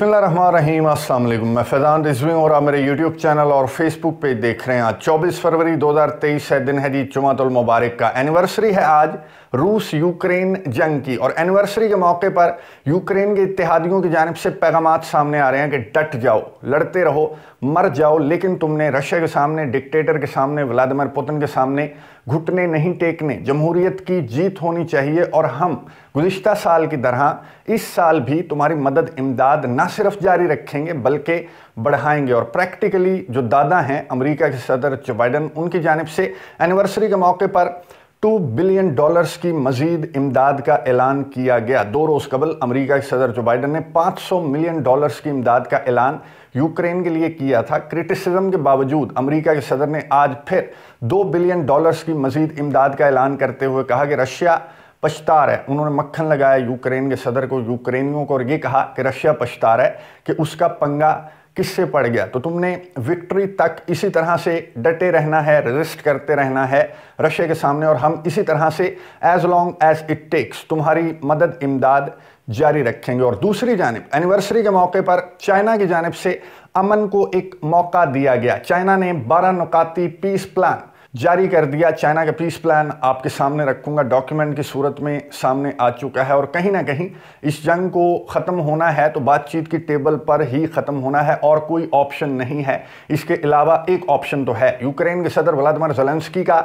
बिसमीम अस्सलाम वालेकुम मैं फैजान रिजवी और आप मेरे यूट्यूब चैनल और फेसबुक पेज देख रहे हैं आज 24 फरवरी 2023 है दिन है जी जुमातुल मुबारक का एनिवर्सरी है आज रूस यूक्रेन जंग की और एनिवर्सरी के मौके पर यूक्रेन के इतिहादियों की जानब से पैगाम सामने आ रहे हैं कि डट जाओ लड़ते रहो मर जाओ लेकिन तुमने रशिया के सामने डिक्टेटर के सामने व्लादिमिर पुतिन के सामने घुटने नहीं टेकने जमहूरियत की जीत होनी चाहिए और हम गुज्तर साल की तरह इस साल भी तुम्हारी मदद इमदाद न सिर्फ जारी रखेंगे बल्कि बढ़ाएंगे और प्रैक्टिकली जो दादा हैं अमरीका के सदर जो बाइडन उनकी जानब से एनिवर्सरी के मौके पर टू बिलियन डॉलर्स की मजीद इमदाद का ऐलान किया गया दो रोज़ कबल अमरीका के सदर जो बाइडन ने 500 मिलियन डॉलर्स की इमदाद का ऐलान यूक्रेन के लिए किया था क्रिटिसिज्म के बावजूद अमेरिका के सदर ने आज फिर दो बिलियन डॉलर्स की मजीद इमदाद का ऐलान करते हुए कहा कि रशिया रहा है उन्होंने मक्खन लगाया यूक्रेन के सदर को यूक्रेनियों को और ये कहा कि रशिया रहा है कि उसका पंगा किससे पड़ गया तो तुमने विक्ट्री तक इसी तरह से डटे रहना है रजिस्ट करते रहना है रशिया के सामने और हम इसी तरह से as long as it takes तुम्हारी मदद इमदाद जारी रखेंगे और दूसरी जानब एनिवर्सरी के मौके पर चाइना की जानब से अमन को एक मौका दिया गया चाइना ने बारह नुकाती पीस प्लान जारी कर दिया चाइना का पीस प्लान आपके सामने रखूँगा डॉक्यूमेंट की सूरत में सामने आ चुका है और कहीं ना कहीं इस जंग को ख़त्म होना है तो बातचीत की टेबल पर ही ख़त्म होना है और कोई ऑप्शन नहीं है इसके अलावा एक ऑप्शन तो है यूक्रेन के सदर व्लादिमिर जेलेंस्की का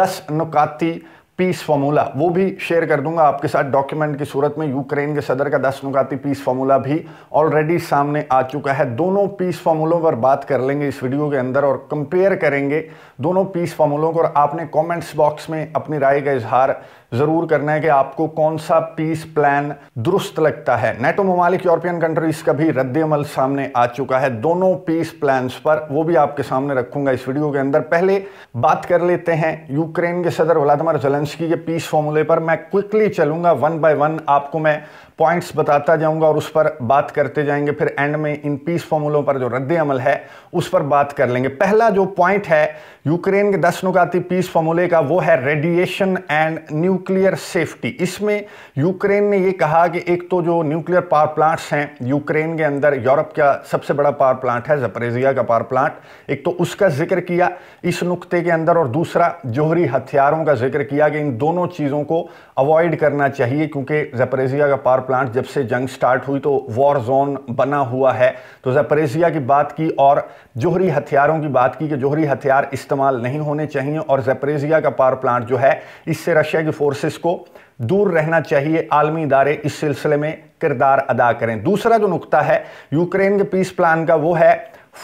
दस नुकाती पीस फार्मूला वो भी शेयर कर दूंगा आपके साथ डॉक्यूमेंट की सूरत में यूक्रेन के सदर का दस नुकाती पीस फार्मूला भी ऑलरेडी सामने आ चुका है दोनों पीस फार्मूलों पर बात कर लेंगे इस वीडियो के अंदर और कंपेयर करेंगे दोनों पीस फार्मूलों को और आपने कमेंट्स बॉक्स में अपनी राय का इजहार ज़रूर करना है कि आपको कौन सा पीस प्लान दुरुस्त लगता है नेटो ममालिक यूरोपियन कंट्रीज़ का भी रद्दमल सामने आ चुका है दोनों पीस प्लान्स पर वो भी आपके सामने रखूंगा इस वीडियो के अंदर पहले बात कर लेते हैं यूक्रेन के सदर व्लादिमिर जलंसकी के पीस फॉर्मूले पर मैं क्विकली चलूंगा वन बाय वन आपको मैं पॉइंट्स बताता जाऊंगा और उस पर बात करते जाएंगे फिर एंड में इन पीस फॉर्मूलों पर जो रद्द अमल है उस पर बात कर लेंगे पहला जो पॉइंट है यूक्रेन के दस नुकाती पीस फॉर्मूले का वो है रेडिएशन एंड न्यूक्लियर सेफ्टी इसमें यूक्रेन ने ये कहा कि एक तो जो न्यूक्लियर पावर प्लांट्स हैं यूक्रेन के अंदर यूरोप का सबसे बड़ा पावर प्लांट है जपरेजिया का पावर प्लांट एक तो उसका जिक्र किया इस नुकते के अंदर और दूसरा जोहरी हथियारों का जिक्र किया कि इन दोनों चीज़ों को अवॉइड करना चाहिए क्योंकि जपरेजिया का पावर प्लांट जब से जंग स्टार्ट हुई तो वॉर जोन बना हुआ है तो जैपरेजिया की बात की और जोहरी हथियारों की बात की कि जोहरी हथियार इस्तेमाल नहीं होने चाहिए और जैपरेजिया का पावर प्लांट जो है इससे रशिया की फोर्सेस को दूर रहना चाहिए आलमी इदारे इस सिलसिले में किरदार अदा करें दूसरा जो नुकता है यूक्रेन के पीस प्लान का वो है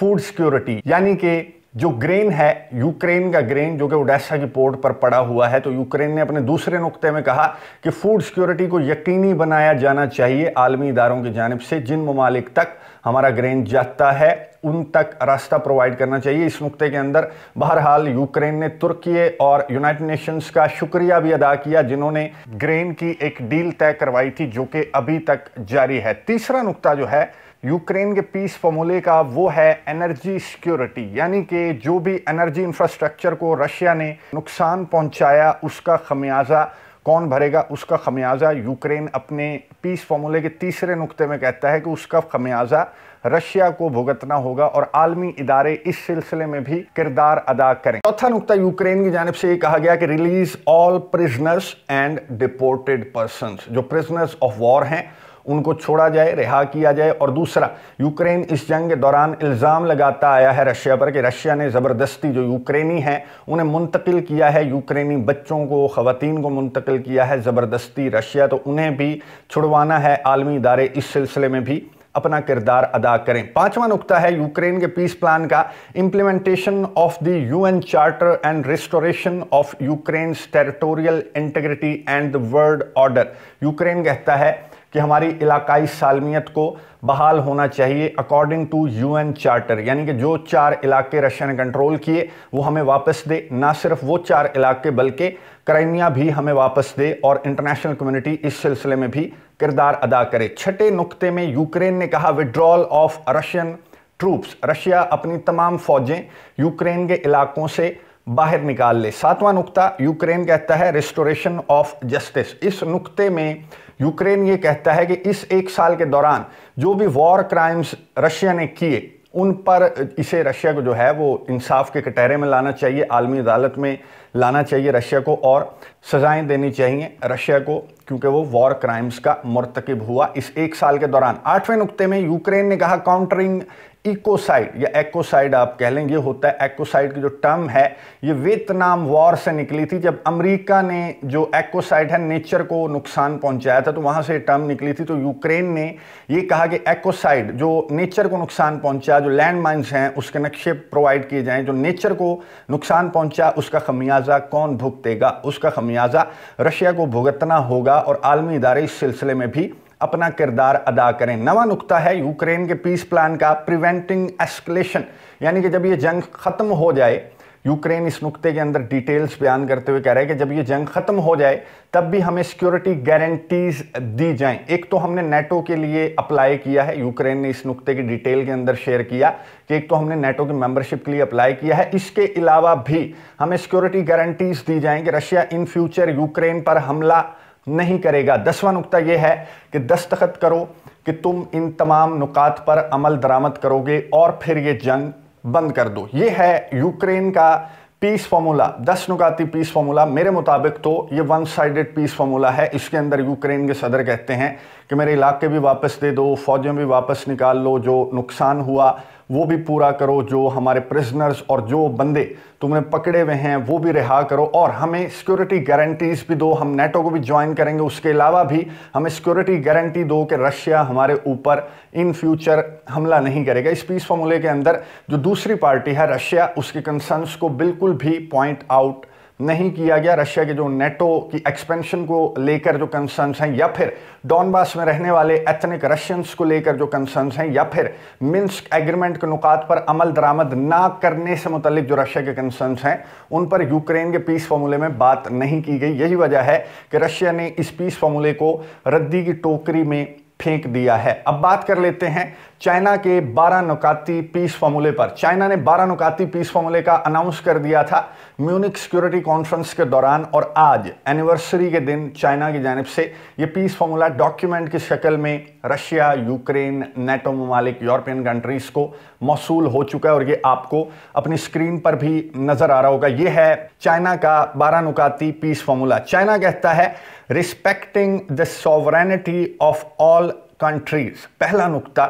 फूड सिक्योरिटी यानी कि जो ग्रेन है यूक्रेन का ग्रेन जो कि उड़ैसा की पोर्ट पर पड़ा हुआ है तो यूक्रेन ने अपने दूसरे नुक्ते में कहा कि फूड सिक्योरिटी को यकीनी बनाया जाना चाहिए आलमी इदारों की जानब से जिन ममालिक तक हमारा ग्रेन जाता है उन तक रास्ता प्रोवाइड करना चाहिए इस नुक्ते के अंदर बहरहाल यूक्रेन ने तुर्की और यूनाइटेड नेशंस का शुक्रिया भी अदा किया जिन्होंने ग्रेन की एक डील तय करवाई थी जो कि अभी तक जारी है तीसरा नुकता जो है यूक्रेन के पीस फॉर्मूले का वो है एनर्जी सिक्योरिटी यानी कि जो भी एनर्जी इंफ्रास्ट्रक्चर को रशिया ने नुकसान पहुंचाया उसका खमियाजा कौन भरेगा उसका खमियाजा यूक्रेन अपने पीस फॉर्मूले के तीसरे नुक्ते में कहता है कि उसका खमियाजा रशिया को भुगतना होगा और आलमी इदारे इस सिलसिले में भी किरदार अदा करें चौथा नुकता यूक्रेन की जानब से ये कहा गया कि release all prisoners and deported person जो प्रिजनर्स ऑफ वॉर हैं उनको छोड़ा जाए रिहा किया जाए और दूसरा यूक्रेन इस जंग के दौरान इल्ज़ाम लगाता आया है रशिया पर कि रशिया ने ज़बरदस्ती जो यूक्रेनी हैं उन्हें मुंतकिल किया है यूक्रेनी बच्चों को ख़वान को मुंतकिल किया है ज़बरदस्ती रशिया तो उन्हें भी छुड़वाना है आलमी इदारे इस सिलसिले में भी अपना किरदार अदा करें पांचवा नुकता है यूक्रेन के पीस प्लान का implementation of the UN charter and restoration of Ukraine territorial integrity and the world order Ukraine कहता है कि हमारी इलाकाई सालमियत को बहाल होना चाहिए अकॉर्डिंग टू यूएन चार्टर यानी कि जो चार इलाके रशिया ने कंट्रोल किए वो हमें वापस दे ना सिर्फ वो चार इलाके बल्कि क्राइमिया भी हमें वापस दे और इंटरनेशनल कम्युनिटी इस सिलसिले में भी किरदार अदा करे छठे नुकते में यूक्रेन ने कहा withdrawal of Russian troops Russia अपनी तमाम फौजें यूक्रेन के इलाकों से बाहर निकाल ले सातवां नुक्ता यूक्रेन कहता है रिस्टोरेशन ऑफ जस्टिस इस नुक्ते में यूक्रेन ये कहता है कि इस एक साल के दौरान जो भी वॉर क्राइम्स रशिया ने किए उन पर इसे रशिया को जो है वो इंसाफ के कटहरे में लाना चाहिए आलमी अदालत में लाना चाहिए रशिया को और सज़ाएं देनी चाहिए रशिया को क्योंकि वो वॉर क्राइम्स का मरतकब हुआ इस एक साल के दौरान आठवें नुक्ते में यूक्रेन ने कहा काउंटरिंग इकोसाइड या एक्साइड आप कह लेंगे होता है एकोसाइड की जो टर्म है ये वियतनाम वॉर से निकली थी जब अमेरिका ने जो एक्ोसाइड है नेचर को नुकसान पहुंचाया था तो वहाँ से टर्म निकली थी तो यूक्रेन ने ये कहा कि एक्ोसाइड जो नेचर को नुकसान पहुंचा जो लैंड माइन्स हैं उसके नक्शे प्रोवाइड किए जाएँ जो नेचर को नुकसान पहुँचा उसका खमियाजा कौन भुगतेगा उसका खमियाजा रशिया को भुगतना होगा और आलमी इदारे इस सिलसिले में भी अपना किरदार अदा करें नवा नुकता है यूक्रेन के पीस प्लान का प्रिवेंटिंग एस्केलेशन यानी कि जब ये जंग ख़त्म हो जाए यूक्रेन इस नुकते के अंदर डिटेल्स बयान करते हुए कह रहा है कि जब ये जंग ख़त्म हो जाए तब भी हमें सिक्योरिटी गारंटीज़ दी जाएं एक तो हमने नेटो के लिए अप्लाई किया है यूक्रेन ने इस नुकते की डिटेल के अंदर शेयर किया कि एक तो हमने नेटो की मेंबरशिप के लिए अप्लाई किया है इसके अलावा भी हमें सिक्योरिटी गारंटीज़ दी जाएं कि रशिया इन फ्यूचर यूक्रेन पर हमला नहीं करेगा दसवां नुकता यह है कि दस्तखत करो कि तुम इन तमाम नुकात पर अमल दरामद करोगे और फिर ये जंग बंद कर दो ये है यूक्रेन का पीस फॉर्मूला दस नुकाती पीस फॉर्मूला मेरे मुताबिक तो ये वन साइडेड पीस फॉर्मूला है इसके अंदर यूक्रेन के सदर कहते हैं कि मेरे इलाके भी वापस दे दो फौजें भी वापस निकाल लो जो नुकसान हुआ वो भी पूरा करो जो हमारे प्रिजनर्स और जो बंदे तुमने पकड़े हुए हैं वो भी रिहा करो और हमें सिक्योरिटी गारंटीज़ भी दो हम नेटो को भी ज्वाइन करेंगे उसके अलावा भी हमें सिक्योरिटी गारंटी दो कि रशिया हमारे ऊपर इन फ्यूचर हमला नहीं करेगा इस पीस फॉर्मूले के अंदर जो दूसरी पार्टी है रशिया उसके कंसर्नस को बिल्कुल भी पॉइंट आउट नहीं किया गया रशिया के जो नेटो की एक्सपेंशन को लेकर जो कंसर्न्स हैं या फिर डॉनबास में रहने वाले एथनिक रशियंस को लेकर जो कंसर्न्स हैं या फिर मिन्स्क एग्रीमेंट के नुकात पर अमल दरामद ना करने से मुतलिक जो रशिया के कंसर्न्स हैं उन पर यूक्रेन के पीस फॉर्मूले में बात नहीं की गई यही वजह है कि रशिया ने इस पीस फॉर्मूले को रद्दी की टोकरी में फेंक दिया है अब बात कर लेते हैं चाइना के 12 नुकाती पीस फॉर्मूले पर चाइना ने 12 नुकाती पीस फॉर्मूले का अनाउंस कर दिया था म्यूनिक सिक्योरिटी कॉन्फ्रेंस के दौरान और आज एनिवर्सरी के दिन चाइना की जानब से ये पीस फार्मूला डॉक्यूमेंट की शक्ल में रशिया यूक्रेन नेटो ममालिक यूरोपियन कंट्रीज़ को मौसू हो चुका है और ये आपको अपनी स्क्रीन पर भी नज़र आ रहा होगा ये है चाइना का बारह नुकाती पीस फार्मूला चाइना कहता है respecting the sovereignty of all countries पहला नुक्ता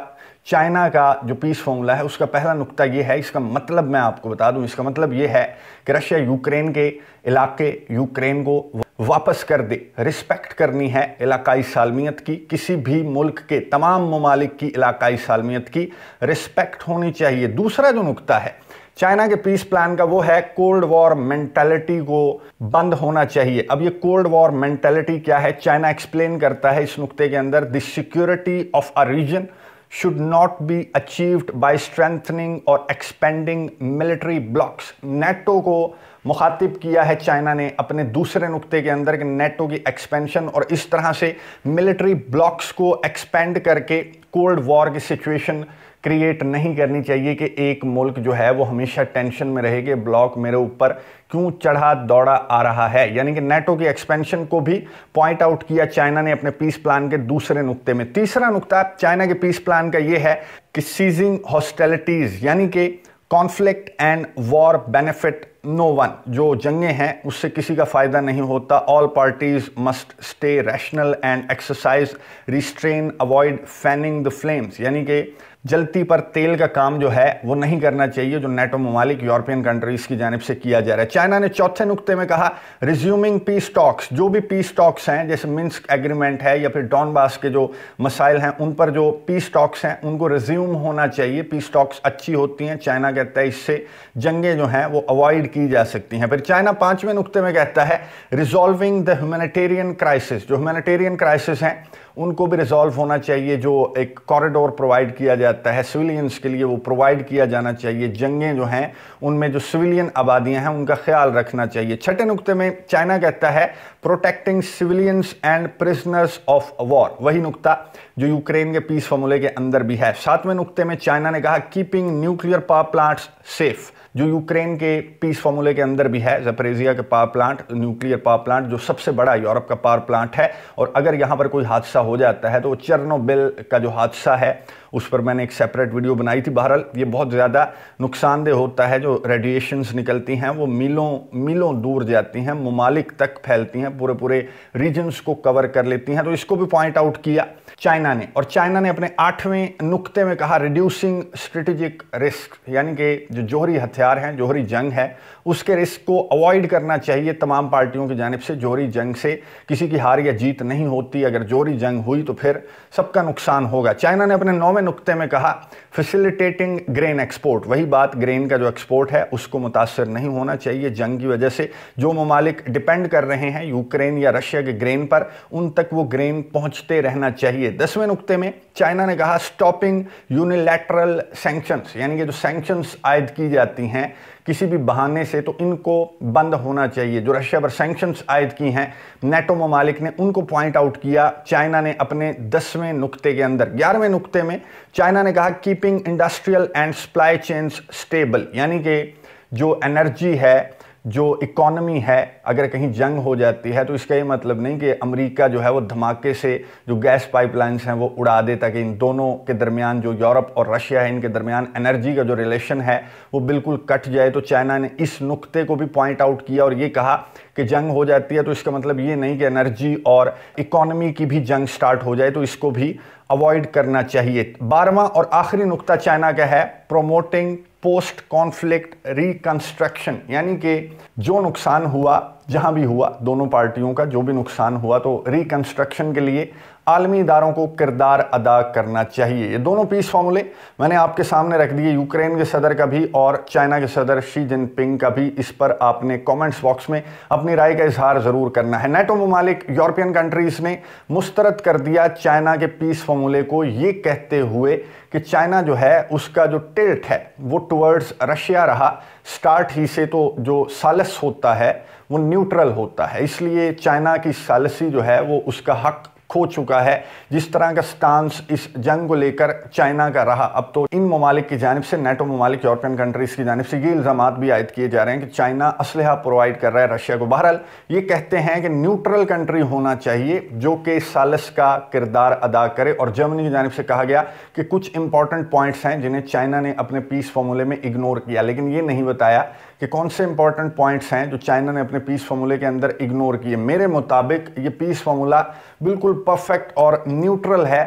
चाइना का जो पीस फॉर्मूला है उसका पहला नुक्ता ये है इसका मतलब मैं आपको बता दूं इसका मतलब ये है कि रशिया यूक्रेन के इलाके यूक्रेन को वापस कर दे रिस्पेक्ट करनी है इलाकाई सालमियत की किसी भी मुल्क के तमाम ममालिक की इलाकाई सालमियत की रिस्पेक्ट होनी चाहिए दूसरा जो नुकता है चाइना के पीस प्लान का वो है कोल्ड वॉर मेंटेलिटी को बंद होना चाहिए अब ये कोल्ड वॉर मेंटेलिटी क्या है चाइना एक्सप्लेन करता है इस नुक्ते के अंदर the security of a region should not be achieved by strengthening और एक्सपेंडिंग मिलिट्री ब्लॉक्स नेटो को मुखातिब किया है चाइना ने अपने दूसरे नुक्ते के अंदर कि नेटो की एक्सपेंशन और इस तरह से मिलिट्री ब्लॉक्स को एक्सपेंड करके कोल्ड वॉर की सिचुएशन क्रिएट नहीं करनी चाहिए कि एक मुल्क जो है वो हमेशा टेंशन में रहे कि ब्लॉक मेरे ऊपर क्यों चढ़ा दौड़ा आ रहा है यानी कि नेटो की एक्सपेंशन को भी पॉइंट आउट किया चाइना ने अपने पीस प्लान के दूसरे नुक्ते में तीसरा नुक्ता चाइना के पीस प्लान का ये है कि सीजिंग हॉस्टेलिटीज़ यानी कि conflict and war benefit no one जो जंगे हैं उससे किसी का फ़ायदा नहीं होता all parties must stay rational and exercise restraint avoid fanning the flames यानी कि जलती पर तेल का काम जो है वो नहीं करना चाहिए जो नेटो ममालिक यूरोपियन कंट्रीज़ की जानब से किया जा रहा है चाइना ने चौथे नुक्ते में कहा रिज्यूमिंग पीस टॉक्स जो भी पीस टॉक्स हैं जैसे मिन्स्क एग्रीमेंट है या फिर डॉनबास के जो मसाइल हैं उन पर जो पीस टॉक्स हैं उनको रिज्यूम होना चाहिए पीस टॉक्स अच्छी होती हैं चाइना कहता है इससे जंगें जो हैं वो अवॉइड की जा सकती हैं फिर चाइना पाँचवें नुकते में कहता है रिजॉल्विंग द ह्यूमैनिटेरियन क्राइसिस जो ह्यूमैनिटेरियन क्राइसिस हैं उनको भी रिजॉल्व होना चाहिए जो एक कॉरिडोर प्रोवाइड किया जाता जाता है सिविलियंस के लिए वो प्रोवाइड किया जाना चाहिए जंगें जो हैं उनमें जो सिविलियन आबादियां हैं उनका ख्याल रखना चाहिए छठे नुक्ते में चाइना कहता है protecting civilians and prisoners of war वही नुकता जो यूक्रेन के पीस फॉर्मूले के अंदर भी है सातवें नुकते में चाइना ने कहा keeping nuclear power plants safe जो यूक्रेन के पीस फॉर्मूले के अंदर भी है जपरेजिया के power plant nuclear power plant जो सबसे बड़ा यूरोप का पावर प्लांट है और अगर यहाँ पर कोई हादसा हो जाता है तो बिल का जो हादसा है उस पर मैंने एक सेपरेट वीडियो बनाई थी बहरहाल ये बहुत ज़्यादा नुकसानदेह होता है जो रेडिएशंस निकलती हैं वो मीलों मीलों दूर जाती हैं ममालिक तक फैलती हैं पूरे पूरे रीजन्स को कवर कर लेती हैं तो इसको भी पॉइंट आउट किया चाइना ने और चाइना ने अपने आठवें नुक्ते में कहा रिड्यूसिंग स्ट्रेटेजिक रिस्क यानी कि जो जोहरी हथियार हैं जोहरी जंग है उसके रिस्क को अवॉइड करना चाहिए तमाम पार्टियों की जानब से जोहरी जंग से किसी की हार या जीत नहीं होती अगर जोहरी जंग हुई तो फिर सबका नुकसान होगा चाइना ने अपने नौवें नुकते में कहा फैसिलिटेटिंग ग्रेन एक्सपोर्ट वही बात ग्रेन का जो एक्सपोर्ट है उसको मुतासर नहीं होना चाहिए जंग की वजह से जो ममालिक डिपेंड कर रहे हैं यूक्रेन या रशिया के ग्रेन पर उन तक वो ग्रेन पहुँचते रहना चाहिए लिए दसवें नुकते में चाइना ने कहा स्टॉपिंग यूनिलैटरल सैंक्शंस यानी कि जो सैंक्शंस आयद की जाती हैं किसी भी बहाने से तो इनको बंद होना चाहिए जो रशिया पर सैंक्शंस आयद की हैं नेटो ममालिक ने उनको पॉइंट आउट किया चाइना ने अपने दसवें नुकते के अंदर ग्यारहवें नुकते में चाइना ने कहा keeping industrial and supply chains stable यानी कि जो एनर्जी है जो इकॉनमी है अगर कहीं जंग हो जाती है तो इसका ये मतलब नहीं कि अमेरिका जो है वो धमाके से जो गैस पाइपलाइंस हैं वो उड़ा दे ताकि इन दोनों के दरमियान जो यूरोप और रशिया है इनके दरमियान एनर्जी का जो रिलेशन है वो बिल्कुल कट जाए तो चाइना ने इस नुक्ते को भी पॉइंट आउट किया और ये कहा कि जंग हो जाती है तो इसका मतलब ये नहीं कि एनर्जी और इकॉनमी की भी जंग स्टार्ट हो जाए तो इसको भी अवॉइड करना चाहिए बारहवा और आखिरी नुकता चाइना का है प्रोमोटिंग पोस्ट कॉन्फ्लिक्ट रिकंस्ट्रक्शन यानी कि जो नुकसान हुआ जहां भी हुआ दोनों पार्टियों का जो भी नुकसान हुआ तो रिकंस्ट्रक्शन के लिए आलमी इदारों को किरदार अदा करना चाहिए ये दोनों पीस फॉर्मूले मैंने आपके सामने रख दिए यूक्रेन के सदर का भी और चाइना के सदर शी जिनपिंग का भी इस पर आपने कमेंट्स बॉक्स में अपनी राय का इजहार ज़रूर करना है नेटो ममालिक यूरोपियन कंट्रीज़ ने मुस्तरद कर दिया चाइना के पीस फॉर्मूले को ये कहते हुए कि चाइना जो है उसका जो टिल्ट है वो टुवर्ड्स रशिया रहा स्टार्ट ही से तो जो सालस होता है वो न्यूट्रल होता है इसलिए चाइना की सालसी जो है वो उसका हक खो चुका है जिस तरह का स्टांस इस जंग को लेकर चाइना का रहा अब तो इन ममालिक की जानब से नेटो ममालिक यूरोपियन कंट्रीज़ की जानब से ये इल्ज़ाम भी आयद किए जा रहे हैं कि चाइना असलहा प्रोवाइड कर रहा है रशिया को बहरहाल ये कहते हैं कि न्यूट्रल कंट्री होना चाहिए जो कि सालस का किरदार अदा करे और जर्मनी की जानब से कहा गया कि कुछ इंपॉर्टेंट पॉइंट्स हैं जिन्हें चाइना ने अपने पीस फॉर्मूले में इग्नोर किया लेकिन ये नहीं बताया कि कौन से इंपॉर्टेंट पॉइंट्स हैं जो चाइना ने अपने पीस फार्मूले के अंदर इग्नोर किए मेरे मुताबिक ये पीस फार्मूला बिल्कुल परफेक्ट और न्यूट्रल है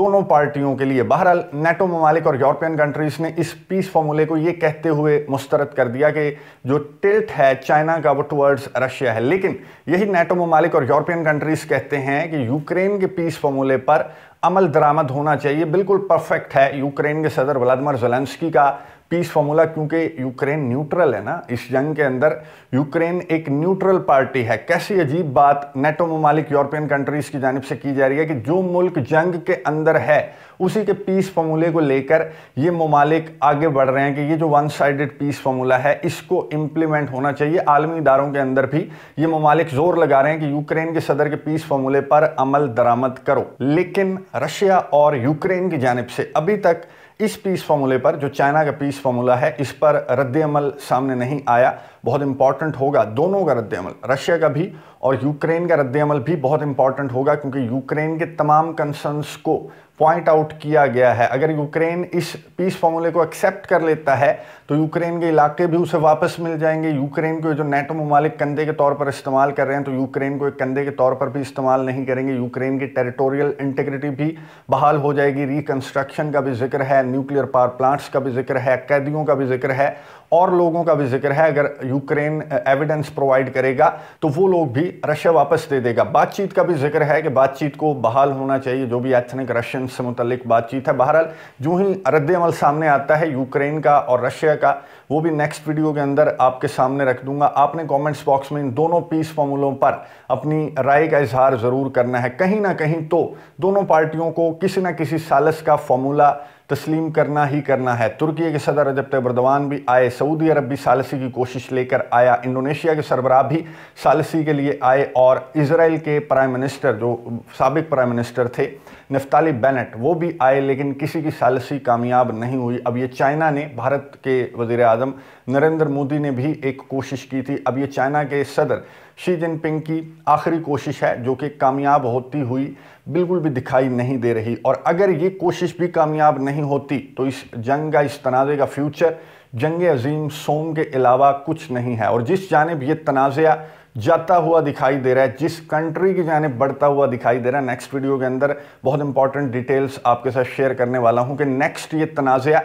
दोनों पार्टियों के लिए बहरहाल नेटो ममालिक और यूरोपियन कंट्रीज़ ने इस पीस फार्मूले को ये कहते हुए मुस्तरद कर दिया कि जो टिल्ट है चाइना का वो टुवर्ड्स रशिया है लेकिन यही नेटो ममालिक और यूरोपियन कंट्रीज़ कहते हैं कि यूक्रेन के पीस फार्मूले पर अमल दरामद होना चाहिए बिल्कुल परफेक्ट है यूक्रेन के सदर व्लादिमिर जेलेंस्की का पीस फॉर्मूला क्योंकि यूक्रेन न्यूट्रल है ना इस जंग के अंदर यूक्रेन एक न्यूट्रल पार्टी है कैसी अजीब बात नेटो ममालिक यूरोपियन कंट्रीज की जानब से की जा रही है कि जो मुल्क जंग के अंदर है उसी के पीस फॉर्मूले को लेकर ये ममालिक आगे बढ़ रहे हैं कि ये जो वन साइडेड पीस फॉर्मूला है इसको इम्प्लीमेंट होना चाहिए आलमी इदारों के अंदर भी ये ममालिक जोर लगा रहे हैं कि यूक्रेन के सदर के पीस फॉर्मूले पर अमल दरामद करो लेकिन रशिया और यूक्रेन की जानब से अभी तक इस पीस फॉर्मूले पर जो चाइना का पीस फॉर्मूला है इस पर रद्द अमल सामने नहीं आया बहुत इंपॉर्टेंट होगा दोनों का रद्दमल रशिया का भी और यूक्रेन का रद्दमल भी बहुत इंपॉर्टेंट होगा क्योंकि यूक्रेन के तमाम कंसर्नस को पॉइंट आउट किया गया है अगर यूक्रेन इस पीस फॉर्मूले को एक्सेप्ट कर लेता है तो यूक्रेन के इलाके भी उसे वापस मिल जाएंगे यूक्रेन को जो नेटो ममालिक कंधे के तौर पर इस्तेमाल कर रहे हैं तो यूक्रेन को एक कंधे के तौर पर भी इस्तेमाल नहीं करेंगे यूक्रेन की टेरिटोरियल इंटेग्रिटी भी बहाल हो जाएगी रिकन्स्ट्रक्शन का भी जिक्र है न्यूक्लियर पावर प्लांट्स का भी जिक्र है कैदियों का भी जिक्र है और लोगों का भी जिक्र है अगर यूक्रेन एविडेंस प्रोवाइड करेगा तो वो लोग भी रशिया वापस दे देगा बातचीत का भी जिक्र है कि बातचीत को बहाल होना चाहिए जो भी एथनिक रशियन से मुतलिक बातचीत है बहरहाल जो ही रद्द अमल सामने आता है यूक्रेन का और रशिया का वो भी नेक्स्ट वीडियो के अंदर आपके सामने रख दूंगा आपने कॉमेंट्स बॉक्स में इन दोनों पीस फॉर्मूलों पर अपनी राय का इजहार ज़रूर करना है कहीं ना कहीं तो दोनों पार्टियों को किसी ना किसी सालस का फॉर्मूला तस्लीम करना ही करना है तुर्की के सदर रजब तबरदवान भी आए सऊदी अरब भी सालसी की कोशिश लेकर आया इंडोनेशिया के सरबराह भी सालसी के लिए आए और इसराइल के प्राइम मिनिस्टर जो सबक प्राइम मिनिस्टर थे नफ्ताली बेनेट वो भी आए लेकिन किसी की सालसी कामयाब नहीं हुई अब ये चाइना ने भारत के वजीर अजम नरेंद्र मोदी ने भी एक कोशिश की थी अब ये चाइना के सदर शी जिनपिंग की आखिरी कोशिश है जो कि कामयाब होती हुई बिल्कुल भी दिखाई नहीं दे रही और अगर ये कोशिश भी कामयाब नहीं होती तो इस जंग का इस तनाज़े का फ्यूचर जंग अजीम सोम के अलावा कुछ नहीं है और जिस जानब ये तनाज़ा जाता हुआ दिखाई दे रहा है जिस कंट्री की जानब बढ़ता हुआ दिखाई दे रहा है नेक्स्ट वीडियो के अंदर बहुत इंपॉर्टेंट डिटेल्स आपके साथ शेयर करने वाला हूँ कि नेक्स्ट ये तनाज़ा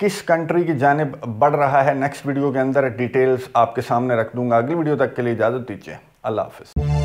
किस कंट्री की जानब बढ़ रहा है नेक्स्ट वीडियो के अंदर डिटेल्स आपके सामने रख दूंगा अगली वीडियो तक के लिए इजाज़त दीजिए अल्लाह हाफिज़